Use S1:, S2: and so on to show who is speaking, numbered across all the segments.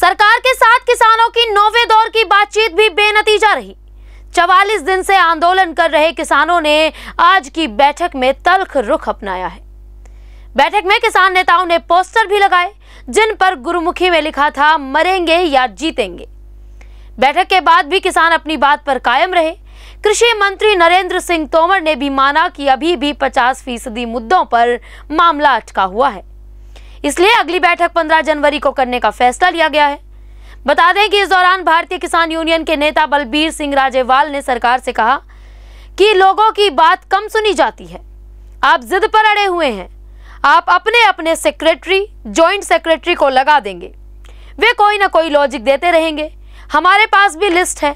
S1: सरकार के साथ किसानों की नौवे दौर की बातचीत भी बेनतीजा रही चवालीस दिन से आंदोलन कर रहे किसानों ने आज की बैठक में तल्ख रुख अपनाया है बैठक में किसान नेताओं ने पोस्टर भी लगाए जिन पर गुरुमुखी में लिखा था मरेंगे या जीतेंगे बैठक के बाद भी किसान अपनी बात पर कायम रहे कृषि मंत्री नरेंद्र सिंह तोमर ने भी माना कि अभी भी 50 फीसदी मुद्दों पर मामला अटका हुआ है इसलिए अगली बैठक 15 जनवरी को करने का फैसला लिया गया है बता दें कि इस दौरान भारतीय किसान यूनियन के नेता बलबीर सिंह राजेवाल ने सरकार से कहा कि लोगों की बात कम सुनी जाती है आप जिद पर अड़े हुए हैं आप अपने अपने सेक्रेटरी ज्वाइंट सेक्रेटरी को लगा देंगे वे कोई ना कोई लॉजिक देते रहेंगे हमारे पास भी लिस्ट है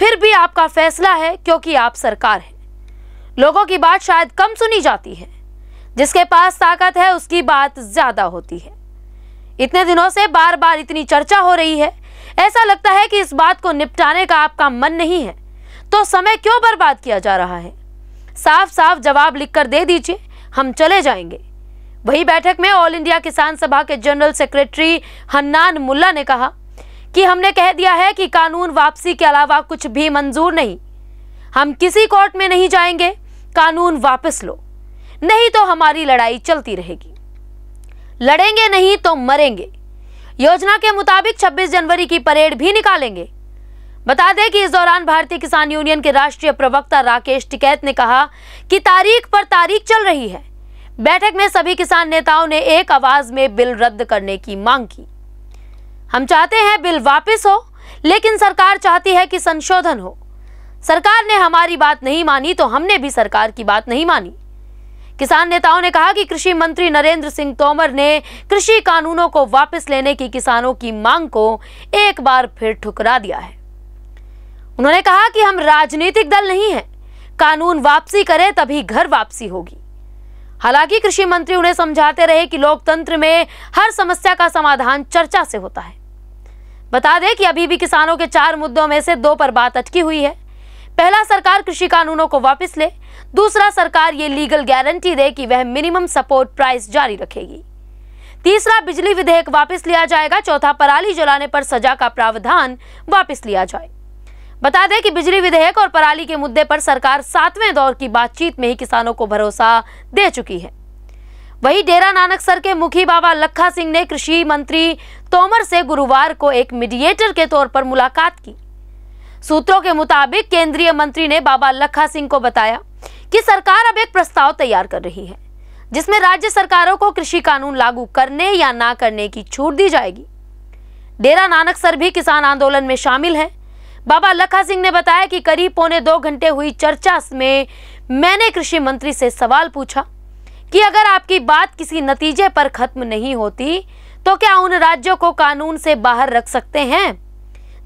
S1: फिर भी आपका फैसला है क्योंकि आप सरकार है लोगों की बात शायद कम सुनी जाती है जिसके पास ताकत है उसकी बात ज़्यादा होती है इतने दिनों से बार बार इतनी चर्चा हो रही है ऐसा लगता है कि इस बात को निपटाने का आपका मन नहीं है तो समय क्यों बर्बाद किया जा रहा है साफ साफ जवाब लिखकर दे दीजिए हम चले जाएंगे वही बैठक में ऑल इंडिया किसान सभा के जनरल सेक्रेटरी हन्नान मुल्ला ने कहा कि हमने कह दिया है कि कानून वापसी के अलावा कुछ भी मंजूर नहीं हम किसी कोर्ट में नहीं जाएंगे कानून वापस लो नहीं तो हमारी लड़ाई चलती रहेगी लड़ेंगे नहीं तो मरेंगे योजना के मुताबिक 26 जनवरी की परेड भी निकालेंगे बता दें कि इस दौरान भारतीय किसान यूनियन के राष्ट्रीय प्रवक्ता राकेश टिकैत ने कहा कि तारीख पर तारीख चल रही है बैठक में सभी किसान नेताओं ने एक आवाज में बिल रद्द करने की मांग की हम चाहते हैं बिल वापस हो लेकिन सरकार चाहती है कि संशोधन हो सरकार ने हमारी बात नहीं मानी तो हमने भी सरकार की बात नहीं मानी किसान नेताओं ने कहा कि कृषि मंत्री नरेंद्र सिंह तोमर ने कृषि कानूनों को वापस लेने की किसानों की मांग को एक बार फिर ठुकरा दिया है उन्होंने कहा कि हम राजनीतिक दल नहीं है कानून वापसी करें तभी घर वापसी होगी हालांकि कृषि मंत्री उन्हें समझाते रहे कि लोकतंत्र में हर समस्या का समाधान चर्चा से होता है बता दें कि अभी भी किसानों के चार मुद्दों में से दो पर बात अटकी हुई है पहला सरकार कृषि कानूनों को वापस ले दूसरा सरकार ये लीगल गारंटी दे कि वह मिनिमम सपोर्ट प्राइस जारी रखेगी तीसरा बिजली विधेयक वापस लिया जाएगा चौथा पराली जलाने पर सजा का प्रावधान वापस लिया जाए बता दें कि बिजली विधेयक और पराली के मुद्दे पर सरकार सातवें दौर की बातचीत में ही किसानों को भरोसा दे चुकी है वही डेरा नानक सर के मुखी बाबा लखा सिंह ने कृषि मंत्री तोमर से गुरुवार को एक मीडिएटर के तौर पर मुलाकात की सूत्रों के मुताबिक केंद्रीय मंत्री ने बाबा लखा सिंह को बताया कि सरकार अब एक प्रस्ताव तैयार कर रही है जिसमें राज्य सरकारों को कृषि कानून लागू करने या ना करने की छूट दी जाएगी डेरा नानक सर भी किसान आंदोलन में शामिल है बाबा लखा सिंह ने बताया कि करीब पौने दो घंटे हुई चर्चा में मैंने कृषि मंत्री से सवाल पूछा कि अगर आपकी बात किसी नतीजे पर खत्म नहीं होती तो क्या उन राज्यों को कानून से बाहर रख सकते हैं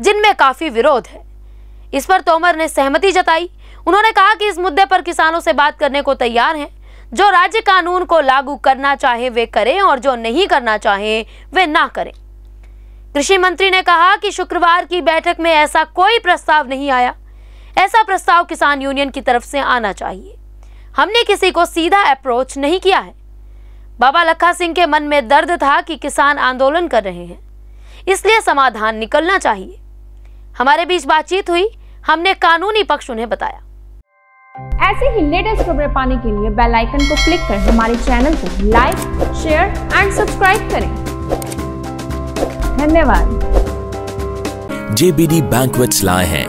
S1: जिनमें काफी विरोध है इस पर तोमर ने सहमति जताई उन्होंने कहा कि इस मुद्दे पर किसानों से बात करने को तैयार हैं जो राज्य कानून को लागू करना चाहे वे करें और जो नहीं करना चाहे वे ना करें कृषि मंत्री ने कहा कि शुक्रवार की बैठक में ऐसा कोई प्रस्ताव नहीं आया ऐसा प्रस्ताव किसान यूनियन की तरफ से आना चाहिए हमने किसी को सीधा अप्रोच नहीं किया है बाबा लखा सिंह के मन में दर्द था कि किसान आंदोलन कर रहे हैं इसलिए समाधान निकलना चाहिए हमारे बीच बातचीत हुई हमने कानूनी पक्ष उन्हें बताया ऐसे ही लेटेस्ट खबरें पाने के लिए बेल आइकन को क्लिक कर हमारे चैनल को लाइक शेयर एंड सब्सक्राइब करें धन्यवाद जेबीडी बैंकवेट्स लाए हैं